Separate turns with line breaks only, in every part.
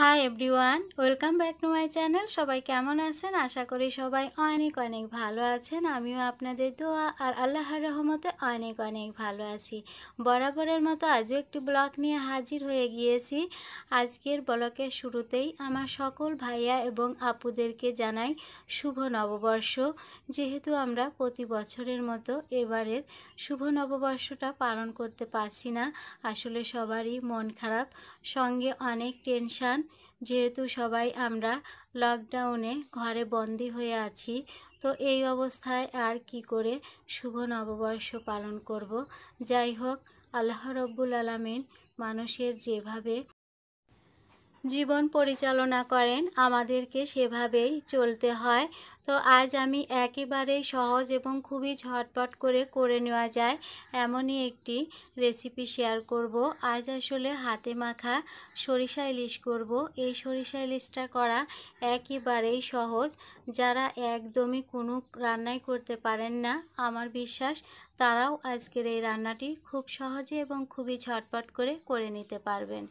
High everyone welcome back to my channel সবাই কেমন আছেন আশা করি সবাই অনেক অনেক ভালো আছেন আমিও আপনাদের দোয়া আর আল্লাহর রহমতে অনেক অনেক ভালো আছি বরাবরের মতো আজও একটি ব্লগ নিয়ে হাজির হয়ে গিয়েছি আজকের ব্লকের শুরুতেই আমার সকল ভাইয়া এবং আপুদেরকে জানাই শুভ নববর্ষ যেহেতু আমরা প্রতি বছরের মতো এবারের শুভ নববর্ষটা পালন করতে পারছি না আসলে সবারই মন খারাপ সঙ্গে অনেক টেনশান যেহেতু সবাই আমরা লকডাউনে ঘরে বন্দি হয়ে আছি তো এই অবস্থায় আর কি করে শুভ নববর্ষ পালন করব যাই হোক আল্লাহ রব্বুল আলমিন মানুষের যেভাবে জীবন পরিচালনা করেন আমাদেরকে সেভাবেই চলতে হয় তো আজ আমি একেবারেই সহজ এবং খুবই ঝটপট করে করে নেওয়া যায় এমনই একটি রেসিপি শেয়ার করব আজ আসলে হাতে মাখা সরিষা ইলিশ করব এই সরিষা ইলিশটা করা একেবারেই সহজ যারা একদমই কোনো রান্নাই করতে পারেন না আমার বিশ্বাস তারাও আজকের এই রান্নাটি খুব সহজে এবং খুবই ঝটপট করে করে নিতে পারবেন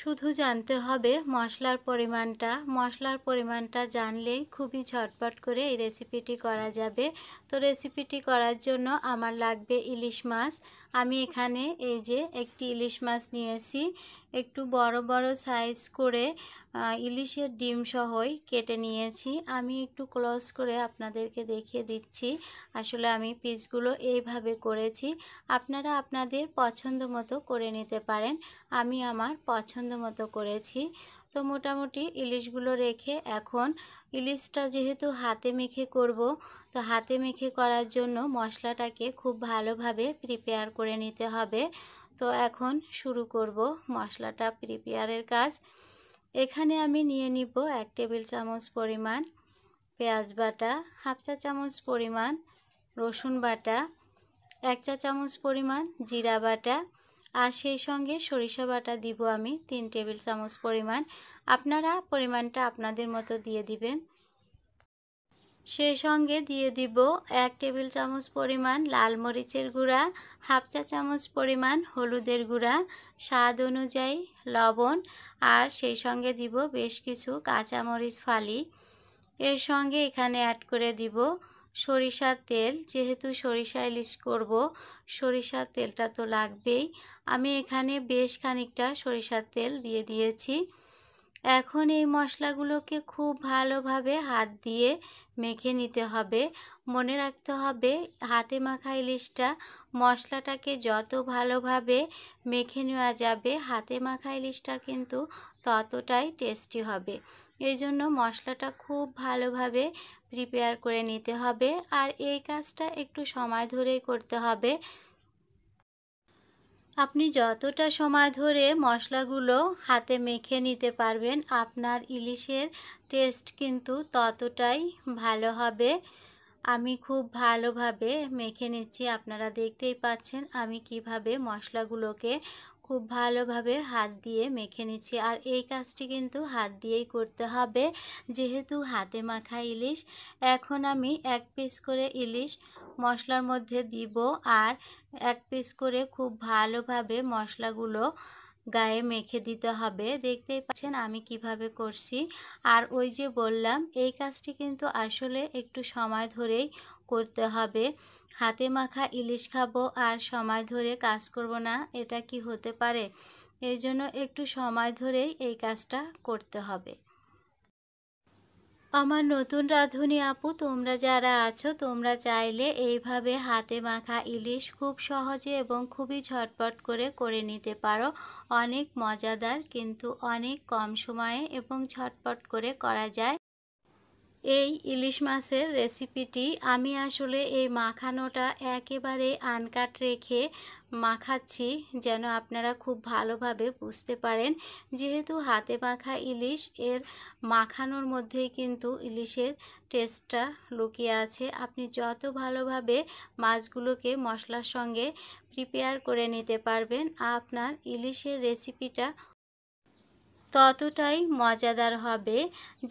শুধু জানতে হবে মশলার পরিমাণটা মশলার পরিমাণটা জানলেই খুবই ঝটপট করে এই রেসিপিটি করা যাবে তো রেসিপিটি করার জন্য আমার লাগবে ইলিশ মাছ আমি এখানে এই যে একটি ইলিশ মাছ নিয়েছি একটু বড় বড় সাইজ করে ইলিশের ডিম সহই কেটে নিয়েছি আমি একটু ক্লোজ করে আপনাদেরকে দেখিয়ে দিচ্ছি আসলে আমি পিসগুলো এইভাবে করেছি আপনারা আপনাদের পছন্দ মতো করে নিতে পারেন আমি আমার পছন্দ মতো করেছি তো মোটামুটি ইলিশগুলো রেখে এখন ইলিশটা যেহেতু হাতে মেখে করব তো হাতে মেখে করার জন্য মশলাটাকে খুব ভালোভাবে প্রিপেয়ার করে নিতে হবে তো এখন শুরু করব মশলাটা প্রিপেয়ারের কাজ এখানে আমি নিয়ে নিব এক টেবিল চামচ পরিমাণ পেঁয়াজ বাটা হাফ চা চামচ পরিমাণ রসুন বাটা এক চা চামচ পরিমাণ জিরা বাটা আর সেই সঙ্গে সরিষা বাটা দিব আমি তিন টেবিল চামচ পরিমাণ আপনারা পরিমাণটা আপনাদের মতো দিয়ে দিবেন সেই সঙ্গে দিয়ে দিব এক টেবিল চামচ পরিমাণ লাল মরিচের গুঁড়া হাফ চা চামচ পরিমাণ হলুদের গুঁড়া স্বাদ অনুযায়ী লবণ আর সেই সঙ্গে দিব বেশ কিছু কাঁচামরিচ ফালি এর সঙ্গে এখানে অ্যাড করে দিব সরিষার তেল যেহেতু সরিষা ইলিশ করব সরিষার তেলটা তো লাগবেই আমি এখানে বেশ খানিকটা সরিষার তেল দিয়ে দিয়েছি এখন এই মশলাগুলোকে খুব ভালোভাবে হাত দিয়ে মেখে নিতে হবে মনে রাখতে হবে হাতে মাখা ইলিশটা মশলাটাকে যত ভালোভাবে মেখে নেওয়া যাবে হাতে মাখা ইলিশটা কিন্তু ততটাই টেস্টি হবে এই জন্য মশলাটা খুব ভালোভাবে প্রিপেয়ার করে নিতে হবে আর এই কাজটা একটু সময় ধরেই করতে হবে আপনি যতটা সময় ধরে মশলাগুলো হাতে মেখে নিতে পারবেন আপনার ইলিশের টেস্ট কিন্তু ততটাই ভালো হবে আমি খুব ভালোভাবে মেখে নিচ্ছি আপনারা দেখতেই পাচ্ছেন আমি কিভাবে মশলাগুলোকে খুব ভালোভাবে হাত দিয়ে মেখে নিচ্ছি আর এই কাজটি কিন্তু হাত দিয়েই করতে হবে যেহেতু হাতে মাখা ইলিশ এখন আমি এক পিস করে ইলিশ মশলার মধ্যে দিব আর এক পিস করে খুব ভালোভাবে মশলাগুলো গায়ে মেখে দিতে হবে দেখতেই পাচ্ছেন আমি কিভাবে করছি আর ওই যে বললাম এই কাজটি কিন্তু আসলে একটু সময় ধরেই করতে হবে হাতে মাখা ইলিশ খাবো আর সময় ধরে কাজ করব না এটা কি হতে পারে এই জন্য একটু সময় ধরেই এই কাজটা করতে হবে আমার নতুন রাঁধুনি আপু তোমরা যারা আছো তোমরা চাইলে এইভাবে হাতে মাখা ইলিশ খুব সহজে এবং খুবই ঝটপট করে করে নিতে পারো অনেক মজাদার কিন্তু অনেক কম সময়ে এবং ঝটপট করে করা যায় এই ইলিশ মাছের রেসিপিটি আমি আসলে এই মাখানোটা একেবারে আনকাট রেখে মাখাচ্ছি যেন আপনারা খুব ভালোভাবে বুঝতে পারেন যেহেতু হাতে মাখা ইলিশ এর মাখানোর মধ্যে কিন্তু ইলিশের টেস্টটা লুকিয়ে আছে আপনি যত ভালোভাবে মাছগুলোকে মশলার সঙ্গে প্রিপেয়ার করে নিতে পারবেন আপনার ইলিশের রেসিপিটা ততটাই মজাদার হবে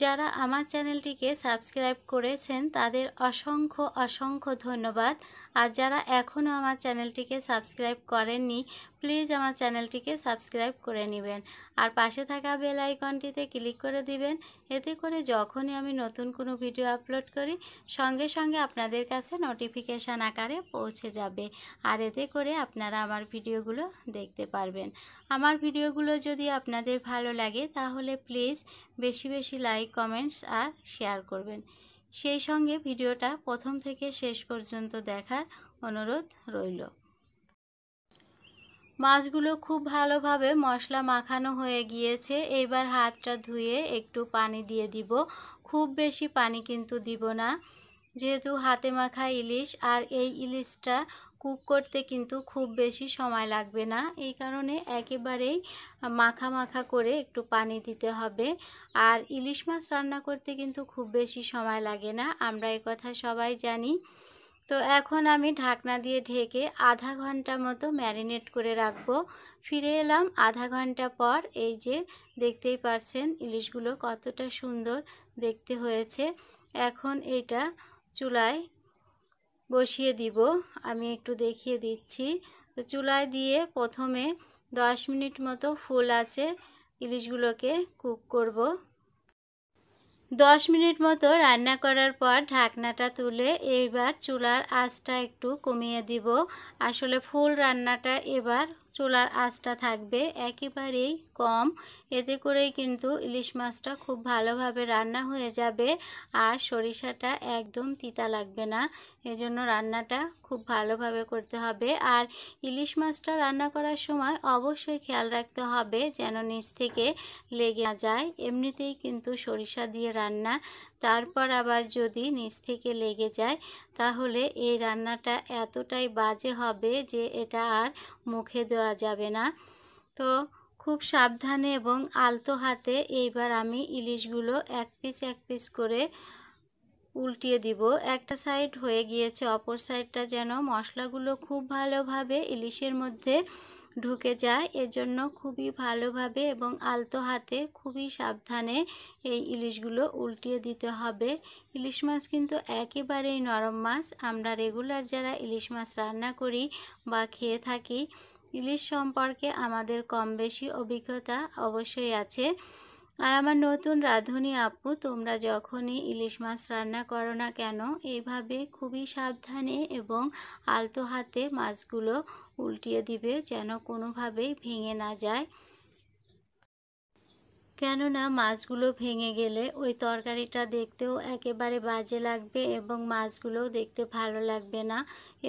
যারা আমার চ্যানেলটিকে সাবস্ক্রাইব করেছেন তাদের অসংখ্য অসংখ্য ধন্যবাদ আর যারা এখনও আমার চ্যানেলটিকে সাবস্ক্রাইব করেননি প্লিজ আমার চ্যানেলটিকে সাবস্ক্রাইব করে নেবেন আর পাশে থাকা বেল আইকনটিতে ক্লিক করে দিবেন এতে করে যখনই আমি নতুন কোনো ভিডিও আপলোড করি সঙ্গে সঙ্গে আপনাদের কাছে নোটিফিকেশান আকারে পৌঁছে যাবে আর এতে করে আপনারা আমার ভিডিওগুলো দেখতে পারবেন আমার ভিডিওগুলো যদি আপনাদের ভালো লাগে তাহলে প্লিজ বেশি বেশি লাইক কমেন্টস আর শেয়ার করবেন সেই সঙ্গে ভিডিওটা প্রথম থেকে শেষ পর্যন্ত দেখার অনুরোধ রইল মাছগুলো খুব ভালোভাবে মশলা মাখানো হয়ে গিয়েছে এবার হাতটা ধুয়ে একটু পানি দিয়ে দিব খুব বেশি পানি কিন্তু দিব না যেহেতু হাতে মাখা ইলিশ আর এই ইলিশটা কুক করতে কিন্তু খুব বেশি সময় লাগবে না এই কারণে একেবারেই মাখা মাখা করে একটু পানি দিতে হবে আর ইলিশ মাছ রান্না করতে কিন্তু খুব বেশি সময় লাগে না আমরা কথা সবাই জানি তো এখন আমি ঢাকনা দিয়ে ঢেকে আধা ঘন্টা মতো ম্যারিনেট করে রাখবো ফিরে এলাম আধা ঘন্টা পর এই যে দেখতেই পারছেন ইলিশগুলো কতটা সুন্দর দেখতে হয়েছে এখন এটা চুলায় বসিয়ে দিব আমি একটু দেখিয়ে দিচ্ছি তো চুলায় দিয়ে প্রথমে দশ মিনিট মতো ফুল আছে ইলিশগুলোকে কুক করব দশ মিনিট মতো রান্না করার পর ঢাকনাটা তুলে এইবার চুলার আঁচটা একটু কমিয়ে দিব আসলে ফুল রান্নাটা এবার চুলার আঁচটা থাকবে একেবারেই কম এতে করেই কিন্তু ইলিশ মাছটা খুব ভালোভাবে রান্না হয়ে যাবে আর সরিষাটা একদম তিতা লাগবে না এজন্য রান্নাটা খুব ভালোভাবে করতে হবে আর ইলিশ মাছটা রান্না করার সময় অবশ্যই খেয়াল রাখতে হবে যেন নিচ থেকে লেগে না যায় এমনিতেই কিন্তু সরিষা দিয়ে রান্না তারপর আবার যদি নিচ থেকে লেগে যায় তাহলে এই রান্নাটা এতটাই বাজে হবে যে এটা আর মুখে দেওয়া যাবে না তো খুব সাবধানে এবং আলতো হাতে এইবার আমি ইলিশগুলো এক পিস এক পিস করে উল্টিয়ে দিব একটা সাইড হয়ে গিয়েছে অপর সাইডটা যেন মশলাগুলো খুব ভালোভাবে ইলিশের মধ্যে ঢুকে যায় এজন্য খুবই ভালোভাবে এবং আলতো হাতে খুবই সাবধানে এই ইলিশগুলো উল্টিয়ে দিতে হবে ইলিশ মাছ কিন্তু একেবারেই নরম মাছ আমরা রেগুলার যারা ইলিশ মাছ রান্না করি বা খেয়ে থাকি ইলিশ সম্পর্কে আমাদের কম বেশি অভিজ্ঞতা অবশ্যই আছে আর আমার নতুন রাঁধুনি আপু তোমরা যখনই ইলিশ মাছ রান্না করো না কেন এইভাবে খুবই সাবধানে এবং আলতো হাতে মাছগুলো উল্টিয়ে দিবে যেন কোনোভাবেই ভেঙে না যায় কেননা মাছগুলো ভেঙে গেলে ওই তরকারিটা দেখতেও একেবারে বাজে লাগবে এবং মাছগুলোও দেখতে ভালো লাগবে না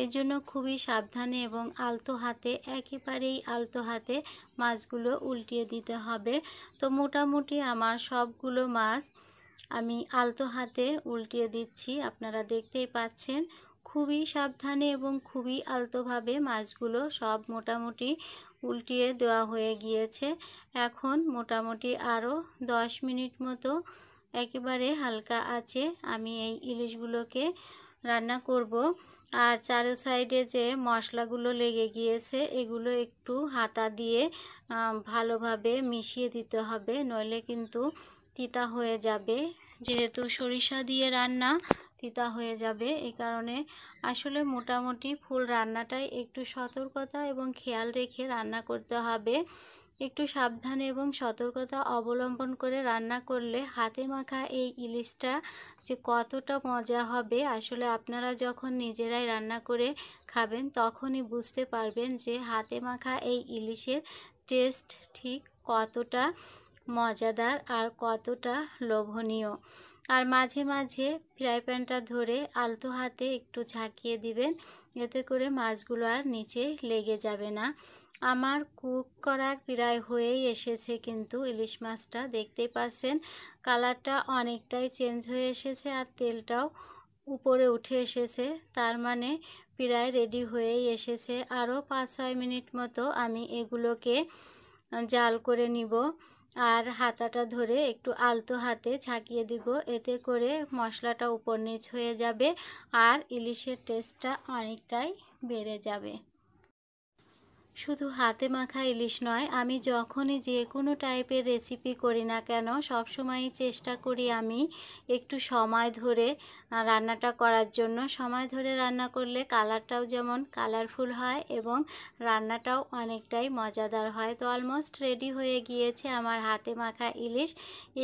এর জন্য খুবই সাবধানে এবং আলতো হাতে একেবারেই আলতো হাতে মাছগুলো উল্টিয়ে দিতে হবে তো মোটামুটি আমার সবগুলো মাছ আমি আলতো হাতে উল্টিয়ে দিচ্ছি আপনারা দেখতেই পাচ্ছেন খুবই সাবধানে এবং খুবই আলতোভাবে মাছগুলো সব মোটামুটি উল্টিয়ে দেওয়া হয়ে গিয়েছে এখন মোটামুটি আরও দশ মিনিট মতো একেবারে হালকা আছে আমি এই ইলিশগুলোকে রান্না করব আর চারো সাইডে যে মশলাগুলো লেগে গিয়েছে এগুলো একটু হাতা দিয়ে ভালোভাবে মিশিয়ে দিতে হবে নইলে কিন্তু তিতা হয়ে যাবে যেহেতু সরিষা দিয়ে রান্না তিতা হয়ে যাবে এই কারণে আসলে মোটামুটি ফুল রান্নাটাই একটু সতর্কতা এবং খেয়াল রেখে রান্না করতে হবে একটু সাবধান এবং সতর্কতা অবলম্বন করে রান্না করলে হাতে মাখা এই ইলিশটা যে কতটা মজা হবে আসলে আপনারা যখন নিজেরাই রান্না করে খাবেন তখনই বুঝতে পারবেন যে হাতে মাখা এই ইলিশের টেস্ট ঠিক কতটা মজাদার আর কতটা লোভনীয় আর মাঝে মাঝে ফ্রাই প্যানটা ধরে আলতো হাতে একটু ঝাঁকিয়ে দিবেন এতে করে মাছগুলো আর নিচে লেগে যাবে না আমার কুক করা প্রায় হয়েই এসেছে কিন্তু ইলিশ মাছটা দেখতেই পাচ্ছেন কালারটা অনেকটাই চেঞ্জ হয়ে এসেছে আর তেলটাও উপরে উঠে এসেছে তার মানে প্রায় রেডি হয়েই এসেছে আরও পাঁচ ছয় মিনিট মতো আমি এগুলোকে জাল করে নিব আর হাতাটা ধরে একটু আলতো হাতে ছাকিয়ে দিব এতে করে মশলাটা উপর নিচ হয়ে যাবে আর ইলিশের টেস্টটা অনেকটাই বেড়ে যাবে শুধু হাতে মাখা ইলিশ নয় আমি যখনই যে কোনো টাইপের রেসিপি করি না কেন সবসময়ই চেষ্টা করি আমি একটু সময় ধরে রান্নাটা করার জন্য সময় ধরে রান্না করলে কালারটাও যেমন কালারফুল হয় এবং রান্নাটাও অনেকটাই মজাদার হয় তো অলমোস্ট রেডি হয়ে গিয়েছে আমার হাতে মাখা ইলিশ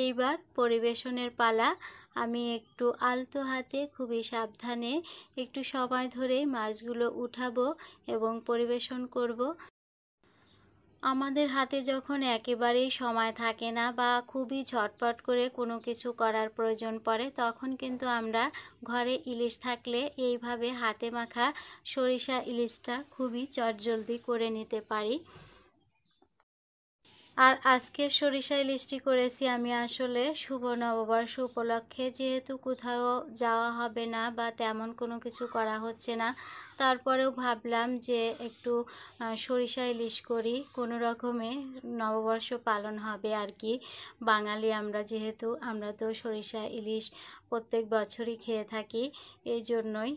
এইবার পরিবেশনের পালা আমি একটু আলতো হাতে খুবই সাবধানে একটু সময় ধরে মাছগুলো উঠাবো এবং পরিবেশন করব। আমাদের হাতে যখন একেবারেই সময় থাকে না বা খুবই ঝটপট করে কোনো কিছু করার প্রয়োজন পড়ে তখন কিন্তু আমরা ঘরে ইলিশ থাকলে এইভাবে হাতে মাখা সরিষা ইলিশটা খুবই চটজলদি করে নিতে পারি আর আজকে সরিষা ইলিশটি করেছি আমি আসলে শুভ নববর্ষ উপলক্ষে যেহেতু কোথাও যাওয়া হবে না বা তেমন কোনো কিছু করা হচ্ছে না তারপরেও ভাবলাম যে একটু সরিষা ইলিশ করি কোনো রকমে নববর্ষ পালন হবে আর কি বাঙালি আমরা যেহেতু আমরা তো সরিষা ইলিশ প্রত্যেক বছরই খেয়ে থাকি এই জন্যই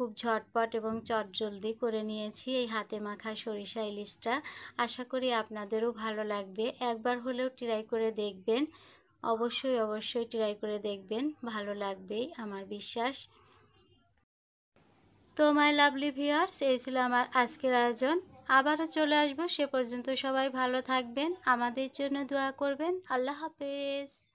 খুব ঝটপট এবং চটজলদি করে নিয়েছি এই হাতে মাখা সরিষা ইলিশটা আশা করি আপনাদেরও ভালো লাগবে একবার হলেও ট্রাই করে দেখবেন অবশ্যই অবশ্যই ট্রাই করে দেখবেন ভালো লাগবেই আমার বিশ্বাস তো মাই লাভলি ভিওর্স এই ছিল আমার আজকের আয়োজন আবারও চলে আসবো সে পর্যন্ত সবাই ভালো থাকবেন আমাদের জন্য দোয়া করবেন আল্লাহ হাফেজ